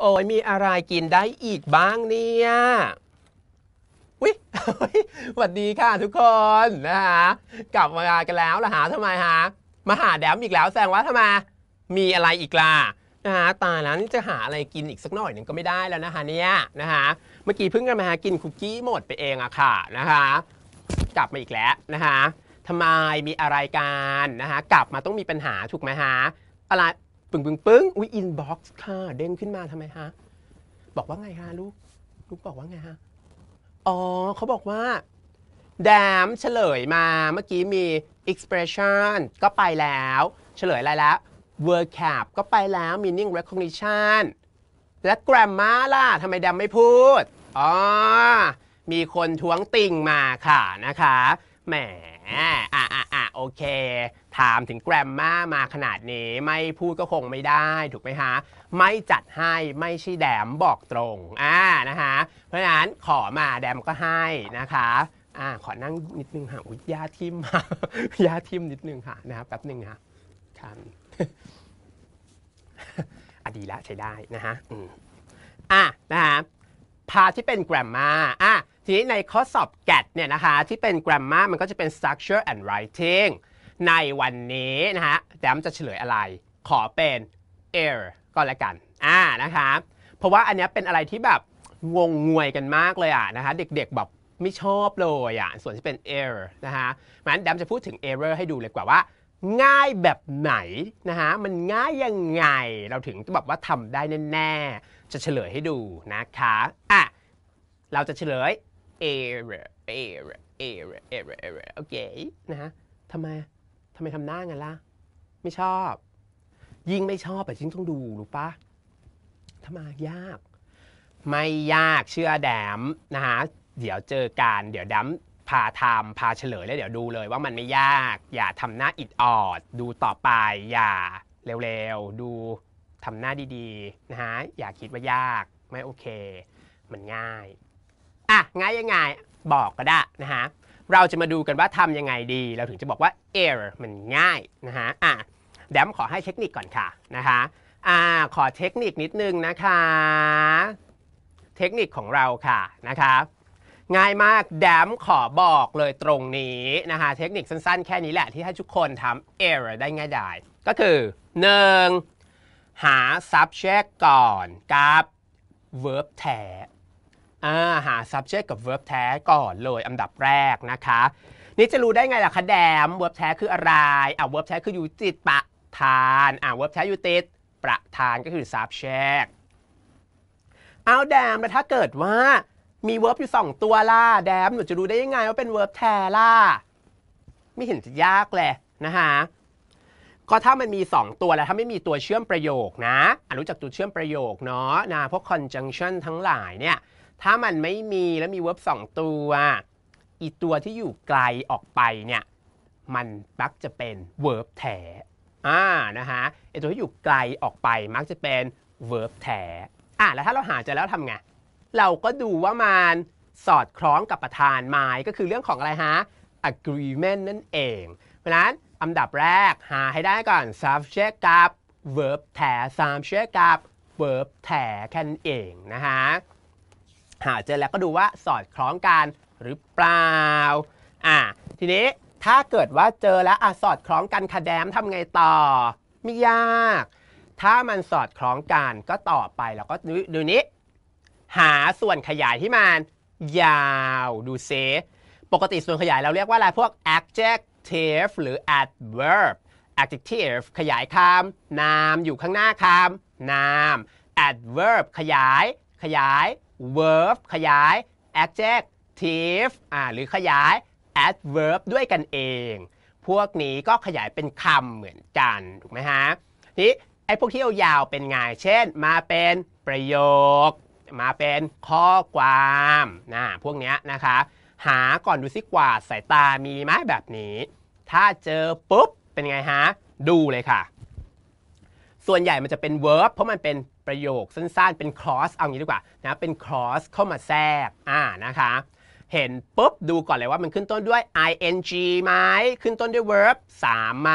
โอ้ยมีอะไรกินได้อีกบ้างเนี่ยวิสวัสดีค่ะทุกคนนะคะกลับมากันแล้วล่ะหาทำไมฮะมาหาแดมอีกแล้วแสดงว่าทำไมมีอะไรอีกล่ะนะฮะตาแล้วนี่จะหาอะไรกินอีกสักหน่อยหนึ่งก็ไม่ได้แล้วนะคะเนี่ยนะคะเมื่อกี้เพิ่งกันมาหากินคุกกี้หมดไปเองอะค่ะนะคะกลับมาอีกแล้วนะคะทำไมมีอะไรกันนะคะกลับมาต้องมีปัญหา ถูกไหมฮะอะไรปึ้งปึ้งปึ้งอุ้ยอินบ็อกซ์ค่ะ เด้งขึ้นมาทำไมฮะ บอกว่าไงคะลูก ลูกบอกว่าไงฮะ อ๋อเขาบอกว่าดามเฉลยมาเมื่อกี้มี expression ก็ไปแล้ว เฉลยอะไรแล้ว word cap ก็ไปแล้ว meaning recognition และ grammar ล่ะทำไมดามไม่พูด อ๋อ มีคนท้วงติ่งมาค่ะนะคะแหมอ่ะอ่ะอ่ะโอเคถามถึงแกรมมามาขนาดนี้ไม่พูดก็คงไม่ได้ ถูกไหมฮะไม่จัดให้ไม่ใช่แดมบอกตรงอ่านะฮะเพราะฉะนั้นขอมาแดมก็ให้นะคะอ่าขอนั่งนิดนึงค่ะอุ้ยยาทิมยาทิมนิดนึงค่ะนะครับแป๊บนึงค่ะครับอดีละใช้ได้นะฮะอ่านะฮะพาที่เป็นแกรมมาอ่ะทีนี้ในข้อสอบแกดเนี่ยนะคะที่เป็นแกรมมามันก็จะเป็น structure and writing ในวันนี้นะฮะแจมจะเฉลยอะไร ขอเป็น air ก็แล้วกัน อ่านะคะเพราะว่าอันนี้เป็นอะไรที่แบบงงงวยกันมากเลยอ่ะนะคะเด็กๆแบบไม่ชอบเลยอ่ะ ส่วนที่เป็น e r r o r นะคะงั้นแดมจะพูดถึง error ให้ดูเลยกว่าว่า ง่ายแบบไหนนะฮะมันง่ายยังไง เราถึงแบบว่าทำได้แน่ๆ จะเฉลยให้ดูนะคะ อ่ะ เราจะเฉลย error error error error error โอเค นะฮะทำไมทำไมทำหน้างั้นล่ะ ไม่ชอบ ยิ่งไม่ชอบแต่ยิ่งต้องดู รู้ปะทำไมยาก ไม่ยากเชื่อแดมนะฮะเดี๋ยวเจอการเดี๋ยวดัมพาทำพาเฉลยแล้วเดี๋ยวดูเลยว่ามันไม่ยาก อย่าทำหน้าอิดออด ดูต่อไป อย่าเร็วๆ ดูทำหน้าดีๆนะฮะอย่าคิดว่ายากไม่โอเค มันง่ายอ่ะง่ายยังไงบอกก็ได้นะฮะเราจะมาดูกันว่าทำยังไงดี เราถึงจะบอกว่า error มันง่ายนะฮะอ่ะแดมขอให้เทคนิคก่อนค่ะนะคะอ่าขอเทคนิคนิดนึงนะคะ เทคนิคของเราค่ะนะคะง่ายมาก แดมขอบอกเลยตรงนี้นะคะเทคนิคสั้นๆ แค่นี้แหละ ที่ให้ทุกคนทำ error ได้ง่ายดายก็คือ 1. หา subject ก่อนกับ verb แท้า หา subject กับ verb แท้ก่อนเลยอันดับแรกนะคะ นี่จะรู้ได้ไงล่ะคะ แดม verb แท้คืออะไร อ่า verb แท้คืออยู่ติดประธาน อ่า verb แท้อยู่ติดประธานก็คือ subject เอาแดม แล้วถ้าเกิดว่ามี verb อยู่สองตัวล่ะ แดมหนูจะรู้ได้ยังไงว่าเป็น verb แท้ล่ะ ไม่เห็นจะยากเลยนะฮะก็ถ้ามันมี 2 ตัวแล้วถ้าไม่มีตัวเชื่อมประโยคนะอรู้จักตัวเชื่อมประโยคเนาะนะพวก conjunction ทั้งหลายเนี่ยถ้ามันไม่มีแล้วมีเวิร์บสองตัว อีตัวที่อยู่ไกลออกไปเนี่ยมันมักจะเป็นเวิร์บแถอ่านะฮะไอตัวที่อยู่ไกลออกไปมักจะเป็นเวิร์บแถอ่ะแล้วถ้าเราหาเจอแล้วทำไง เราก็ดูว่ามันสอดคล้องกับประธานไม้ก็คือเรื่องของอะไรฮะ agreement นั่นเอง เพราะนั้นอันดับแรก หาให้ได้ก่อน subject กับ verb แถ subject กับ verb แถแค่นั้นเองนะฮะหา เจอแล้วก็ดูว่าสอดคล้องกันหรือ เปล่า อ่ะทีนี้ถ้าเกิดว่าเจอแล้วอ่ะสอดคล้องกันคะแดมทำไงต่อ ไม่ยาก ถ้ามันสอดคล้องกันก็ต่อไปแล้วก็ดูนี้ หาส่วนขยายที่มันยาวดูเซปกติส่วนขยายเราเรียกว่าอะไรพวก adjective หรือ adverb adjective ขยายคำนามอยู่ข้างหน้าคำนาม adverb ขยาย ขยาย verb ขยาย adjective อ่าหรือขยาย adverb ด้วยกันเอง พวกนี้ก็ขยายเป็นคำเหมือนกันถูกไหมฮะนี่ไอ้พวกที่ยาวๆเป็นไง เช่น มาเป็นประโยค มาเป็นข้อความนะพวกนี้นะคะ หาก่อนดูซิกว่าสายตามีไหมแบบนี้ ถ้าเจอปุ๊บ เป็นไงฮะ ดูเลยค่ะ ส่วนใหญ่มันจะเป็น verb เพราะมันเป็นประโยค สั้นๆ เป็น cross เอางี้ดีกว่า นะ เป็น cross เข้ามาแทรก อ่า นะคะ เห็นปุ๊บดูก่อนเลยว่ามันขึ้นต้นด้วย ing ไหมขึ้นต้นด้วย verb 3ไหม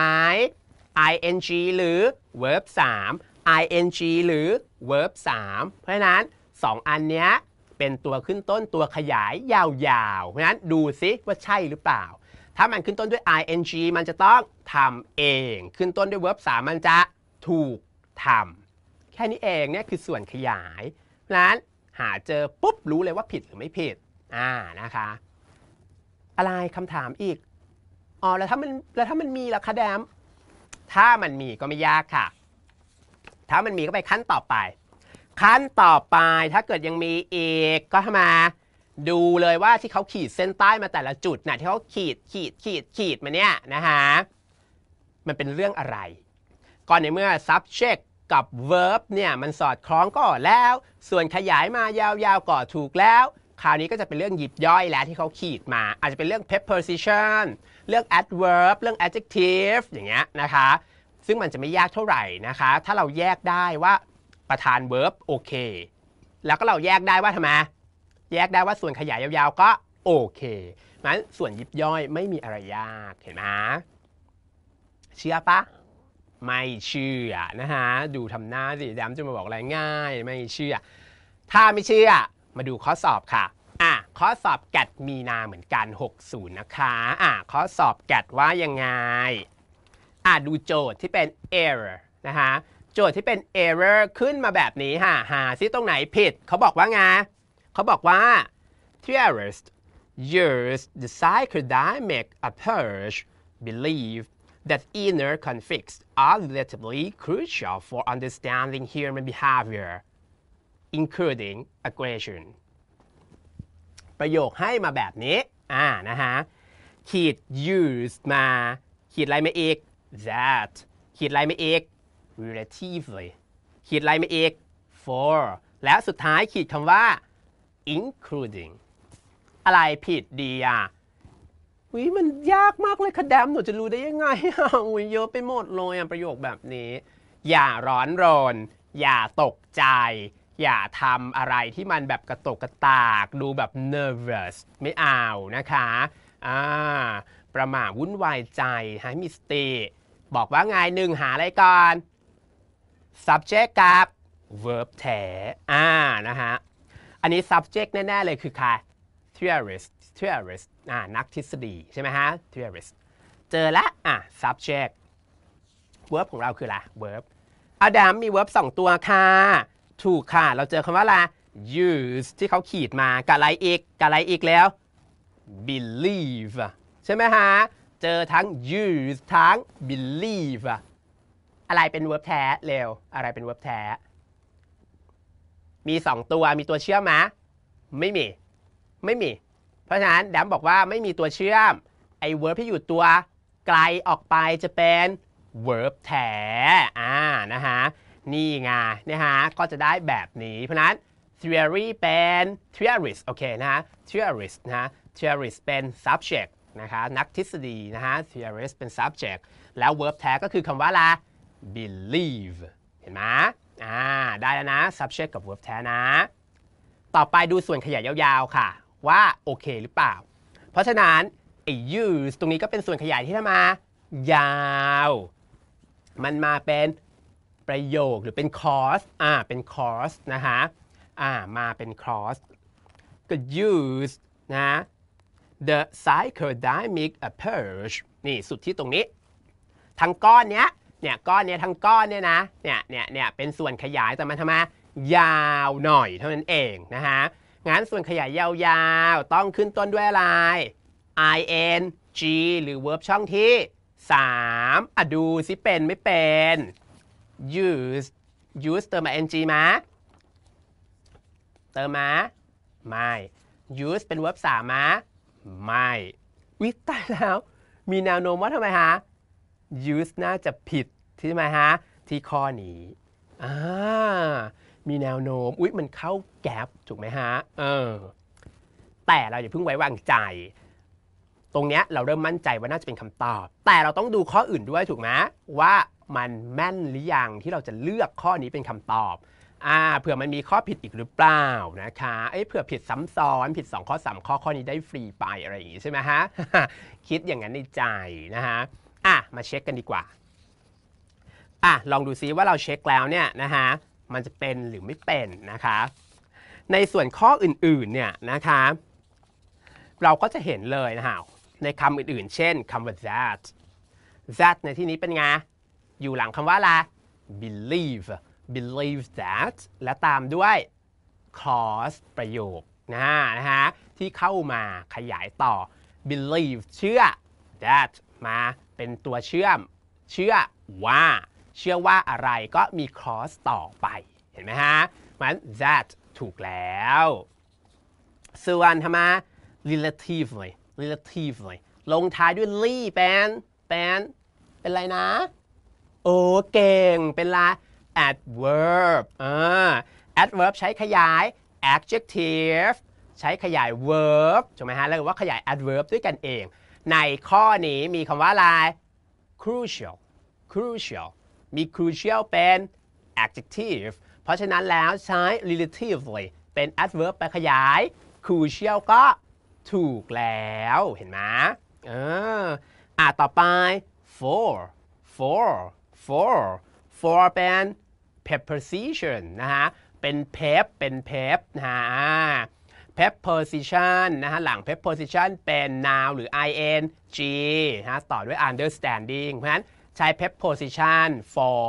ing หรือ verb 3 ing หรือ verb 3 เพราะฉะนั้น 2 อันเนี้ยเป็นตัวขึ้นต้นตัวขยายยาว ๆ เพราะฉะนั้นดูซิว่าใช่หรือเปล่า ถ้ามันขึ้นต้นด้วย ing มันจะต้องทำเอง ขึ้นต้นด้วย verb 3มันจะถูกทำแค่นี้เองเนี่ย คือส่วนขยายนั้นหาเจอปุ๊บรู้เลยว่าผิดหรือไม่ผิด อ่านะคะ อะไรคำถามอีก อ๋อแล้วถ้ามันแล้วถ้ามันมีล่ะคะแดม ถ้ามันมีก็ไม่ยากค่ะ ถ้ามันมีก็ไปขั้นต่อไป ขั้นต่อไปถ้าเกิดยังมีอีกก็ทำมมดูเลยว่าที่เขาขีดเส้นใต้มาแต่ละจุดนะที่เขาขีดขีดขีดขีดมาเนี่ยนะฮะ มันเป็นเรื่องอะไร ก่อนในเมื่อ subject กับ verb เนี่ยมันสอดคล้องก็แล้ว ส่วนขยายมายาวๆก็ถูกแล้ว คราวนี้ก็จะเป็นเรื่องหยิบย่อยแล้วที่เขาขีดมา อาจจะเป็นเรื่อง preposition เรื่อง adverb เรื่อง adjective อย่างเงี้ยนะคะ ซึ่งมันจะไม่ยากเท่าไหร่นะคะ ถ้าเราแยกได้ว่าประธาน verb โอเคแล้วก็เราแยกได้ว่าทำไมแยกได้ว่าส่วนขยายยาวๆก็โอเคนั้นส่วนยิบย่อยไม่มีอะไรยากเห็นไหมเชื่อปะไม่เชื่อนะฮะดูทำหน้าสิดดมจะมาบอกอะไรง่ายไม่เชื่อ ถ้าไม่เชื่อมาดูข้อสอบค่ะอ่ะข้อสอบแกดมีนาเหมือนกัน 60 นะคะอ่ะข้อสอบแกดว่ายังไงอ่ะดูโจทย์ที่เป็น error นะฮะโจทย์ที่เป็น error ขึ้นมาแบบนี้ฮะหาซิตรงไหนผิด เขาบอกว่าไง เขาบอกว่า t h e o r i s t use the psychodynamic approach believe that inner conflicts are relatively crucial for understanding human behavior, including aggression. ประโยคให้มาแบบนี้ อ่านะฮะ ขีด used มา ขีดอะไรมาอีก that ขีดอะไรมาอีก relatively ขีดอะไรมาอีก for และสุดท้ายขีดคำว่า including อะไรผิดดีอ่ะอุ้ยมันยากมากเลยคะาดม หนูจะรู้ได้ยังไงอุ้ยเยอะไปหมดเลยอ่ะประโยคแบบนี้ อย่าร้อนรน อย่าตกใจ อย่าทำอะไรที่มันแบบกระตกกระตาก ดูแบบ nervous ไม่เอานะคะอ่าประมาวุ่นวายใจ ให้มีสติบอกว่าไงหนึ่งหาอะไรก่อน subject กับ verb แถอ่านะฮะอันนี้ subject แน่ ๆ เลยคือใคร theorist theorist อ่านักทฤษฎีใช่ไหมฮะ theorist เจอละอ่ะ subject verb ของเราคืออะไร verb อดัมมี verb สองตัวค่ะถูกค่ะ เราเจอคำว่าอะไร use ที่เขาขีดมากับอะไรอีกกับอะไรอีกแล้ว believe ใช่ไหมฮะ เจอทั้ง use ทั้ง believe อะไรเป็น verb แท้ เร็ว อะไรเป็น verb แท้ มี 2 ตัวมีตัวเชื่อมไหมไม่มี ไม่มีเพราะฉะนั้นแดมบอกว่าไม่มีตัวเชื่อมไอ้ verb ที่อยู่ตัวไกลออกไปจะเป็น verb แ้อ่านะฮะนี่ไงนะฮะก็จะได้แบบนี้ เพราะนั้น theory เป็น theorist โอเคนะฮะ theorist นะฮะ theorist เป็น subject นะคะนักทฤษฎีนะฮะ theorist เป็น subject แล้ว verb แท้ก็คือคำว่าละ believe เห็นไหมอ่าได้แล้วนะ subject กับ verb แท้นะ ต่อไปดูส่วนขยายยาวๆค่ะว่า โอเคหรือเปล่า เพราะฉะนั้นไอ้ use ตรงนี้ก็เป็นส่วนขยายที่มา ยาว มันมาเป็นประโยคหรือเป็น c o u s e อ่า เป็น c o u s e นะฮะ อ่า มาเป็น c o u s e ก็ use นะ the psychodynamic approach นี่ สุดที่ตรงนี้ ทั้งก้อนเนี้ย เนี่ย ก้อนเนี้ยทั้งก้อนเนี่ยนะ เนี่ยเนี่ยเนี่ยเป็นส่วนขยาย แต่มันทำมา ยาวหน่อยเท่านั้นเองนะฮะงั้นส่วนขยายยาวๆ ต้องขึ้นต้นด้วยอะไร ing หรือ verb ช่องที่ 3 อ่ะดูสิเป็น ไม่เป็น use use เติมมา n g มาเติมมา ไม่ use เป็น verb 3มาไม่ วิตายแล้ว มีแนวโน้มว่าทำไมฮะ use น่าจะผิดที่ไหมฮะที่ข้อนี้ อ่ามีแนวโน้มอุ๊ย มันเข้าแก๊บถูกไหมฮะเออแต่เราอย่าเพิ่งไว้วางใจ ตรงเนี้ยเราเริ่มมั่นใจว่าน่าจะเป็นคำตอบ แต่เราต้องดูข้ออื่นด้วยถูกไหมว่ามันแม่นหรือยังที่เราจะเลือกข้อนี้เป็นคำตอบอ่าเผื่อมันมีข้อผิดอีกหรือเปล่านะคะเอ้เผื่อผิดซ้ำซ้อนผิด 2 ข้อ3ข้อข้อนี้ได้ฟรีไปอะไรอย่างงี้ใช่ไหมฮะ คิดอย่างนั้นในใจนะฮะอ่ะมาเช็คกันดีกว่าอ่ะลองดูซิว่าเราเช็คแล้วเนี่ยนะฮะมันจะเป็นหรือไม่เป็นนะคะ ในส่วนข้ออื่น ๆ เนี่ยนะคะเราก็จะเห็นเลยนะฮะ ในคำอื่นๆเช่นคำว่า that that ในที่นี้เป็นไงอยู่หลังคำว่าอะไร believe believe that และตามด้วย clause ประโยคนะนะฮะที่เข้ามาขยายต่อ believe เชื่อ that มา เป็นตัวเชื่อม เชื่อว่าเชื่อว่าอะไรก็มีคลอสต่อไป เห็นไหมฮะมัน that ถูกแล้ว ส่วนทำไม relatively relatively ลงท้ายด้วย ly เป็นเป็นเป็นอะไรนะ โอ้เก่ง เป็นละ adverb อ่า adverb ใช้ขยาย adjective ใช้ขยาย verb ถูกไหมฮะแล้วว่าขยาย adverb ด้วยกันเอง ในข้อนี้มีคำว่าอะไร crucial crucial มี crucial เป็น adjective เพราะฉะนั้นแล้วใช้ relatively เป็น adverb ไปขยาย crucial ก็ถูกแล้ว เห็นไหมเอออ่ะต่อไป for for for for เป็น preposition นะฮะ เป็น pep เป็น pep นะฮะ preposition นะฮะ หลัง preposition เป็น noun หรือ ing นะฮะ ต่อด้วย understanding เพราะฉะนั้นใช้ pep position for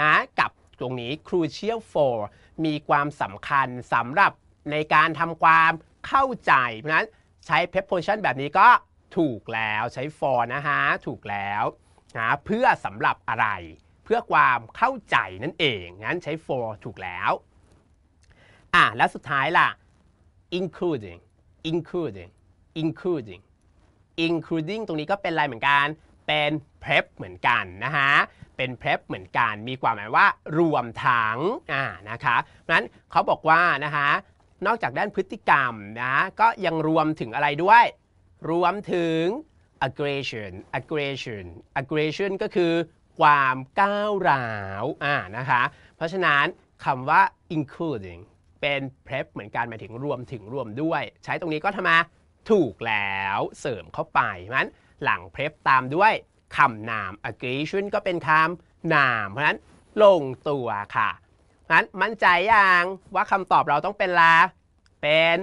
นะกับตรงนี้ crucial for มีความสำคัญสำหรับในการทำความเข้าใจเพราะนั้นใช้ pep position แบบนี้ก็ถูกแล้วใช้ for นะฮะถูกแล้วนะเพื่อสำหรับอะไรเพื่อความเข้าใจนั่นเองงั้นใช้ for ถูกแล้วอ่ะแล้ว สุดท้ายล่ะ including including including including ตรงนี้ก็เป็นอะไรเหมือนกันเป็นเพล p เหมือนกันนะฮะ เป็นเพล p เหมือนกัน มีความหมายว่า รวมทั้งอ่า นะคะนั้นเขาบอกว่านะฮะ นอกจากด้านพฤติกรรมนะ ก็ยังรวมถึงอะไรด้วย รวมถึง aggression aggression aggression ก็คือความก้าวร้าว อ่า นะคะ เพราะฉะนั้นคำว่า including เป็น prep เหมือนกันหมายถึงรวมถึงรวมด้วย ใช้ตรงนี้ก็ทำมาถูกแล้วเสริมเข้าไปนั้นหลังเพลฟตามด้วย คำ นาม a g c r e t i o n ก็เป็นคำ นาม เพราะนั้นลงตัวค่ะนั้นมั่นใจอย่างว่าคำตอบเราต้องเป็นลาเป็น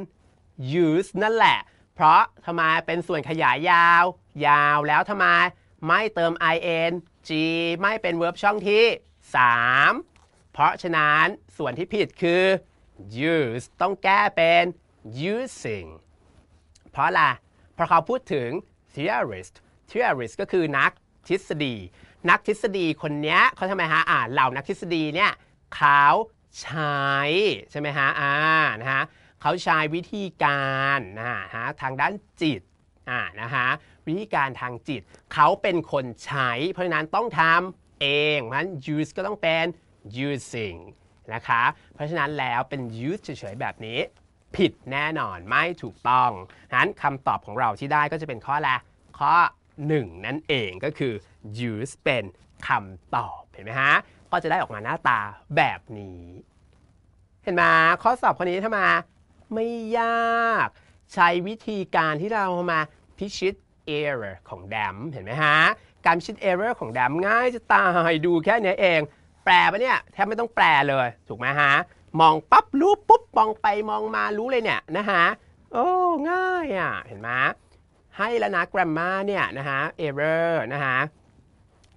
use นั่นแหละ เพราะทำไมเป็นส่วนขยายยาว ยาวแล้วทำไม ไม่เติม ing ไม่เป็น verb ช่องที่ 3 เพราะฉะนั้นส่วนที่ผิดคือ use ต้องแก้เป็น using เพราะล่ะเพราะเขาพูดถึง theorist theorist ก็คือนักทฤษฎี นักทฤษฎีคนนี้เขาทำไมฮะอ่าเหล่านักทฤษฎีเนี่ยเขาใช้ใช่ไหมฮะอ่านะฮะเขาใช้วิธีการนะฮะทางด้านจิตอ่านะฮะวิธีการทางจิตเขาเป็นคนใช้ เพราะฉะนั้นต้องทำเองเพราะฉะนั้น use ก็ต้องเป็น using นะคะ เพราะฉะนั้นแล้วเป็น use เฉยๆ แบบนี้ผิดแน่นอนไม่ถูกต้องนั้นคำตอบของเราที่ได้ก็จะเป็นข้อละข้อ 1 นั่นเองก็คือ use เป็นคำตอบเห็นไหมฮะก็จะได้ออกมาหน้าตาแบบนี้ เห็นไหมข้อสอบคนนี้ทำไมไม่ยากใช้วิธีการที่เรามาพิชิต error ของแดมเห็นไหมฮะการพิชิต error ของแดมง่ายจะตายดูแค่นี้เอง แปลปะเนี่ย แทบไม่ต้องแปลเลย ถูกไหมฮะมองปั๊บรู้ปุ๊บมองไปมองมารู้เลยเนี่ยนะฮะโอ้ง่ายอ่ะ เห็นไหมให้แล้วนะ grammar เนี่ยนะฮะ error นะฮะ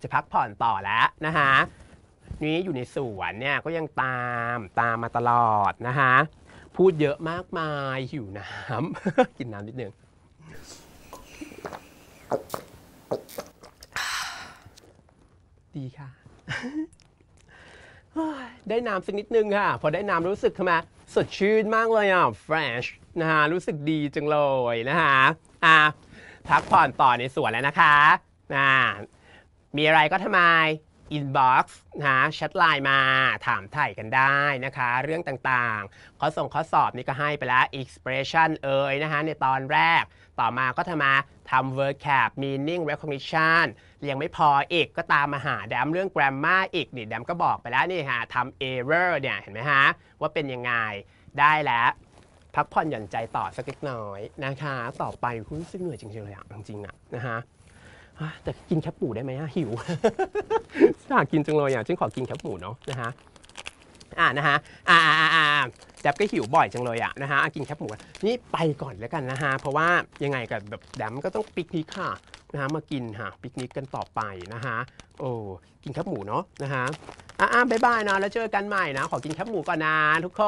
จะพักผ่อนต่อแล้วนะฮะ นี้อยู่ในสวนเนี่ย ก็ยังตามตามมาตลอดนะฮะ พูดเยอะมากมายหิวน้ำกินน้ำนิดนึงดีค่ะได้น้ำสักนิดนึงค่ะพอได้น้ำรู้สึกทำไมสดชื่นมากเลยอ่ะ fresh นะฮะรู้สึกดีจังเลยนะฮะ อ่ะ พักผ่อนต่อในสวนแล้วนะคะอ่ามีอะไรก็ทำไมอินบ็อกซ์นะ แชทไลน์มาถามถ่ายกันได้นะคะเรื่องต่างๆ ข้อส่งข้อสอบนี่ก็ให้ไปแล้ว expression เอ่ยนะคะในตอนแรกต่อมาก็ทำมาทำ์ o c a ป meaning recognition ยังไม่พออีกก็ตามมาหาแดมเรื่อง grammar อีกนี่แดมก็บอกไปแล้วนี่ฮะทำ error เนี่ยเห็นไหมฮะว่าเป็นยังไง ได้แล้ว พักผ่อนหย่อนใจต่อสักเล็กน้อยนะคะต่อไปคุณซึ้สึกเหนื่อยจริงๆเลยอะจริงๆอะนะคะแต่กินแคปหมูได้ไหมฮะหิว อยากกินจังเลยอ่ะฉันขอกินแคปหมูเนาะนะฮะอ่านะฮะอ่าอ่าอแดบก็หิวบ่อยจังเลยอ่ะนะฮะกินแคปหมูนี่ไปก่อนแล้วกันนะฮะเพราะว่ายังไงกับแบบแดมก็ต้องปิกนิกค่ะนะฮะมากินฮะปิกนิกกันต่อไปนะฮะโอ้กินแคปหมูเนาะนะฮะอ่าบ๊ายบายนะแล้วเจอกันใหม่นะ ขอกินแคบหมูก่อนนะทุกค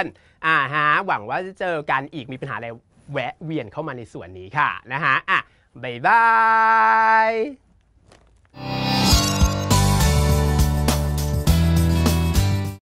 นอ่าฮะหวังว่าจะเจอกันอีกมีปัญหาอะไรแวะเวียนเข้ามาในส่วนนี้ค่ะนะฮะอ่ะ拜拜。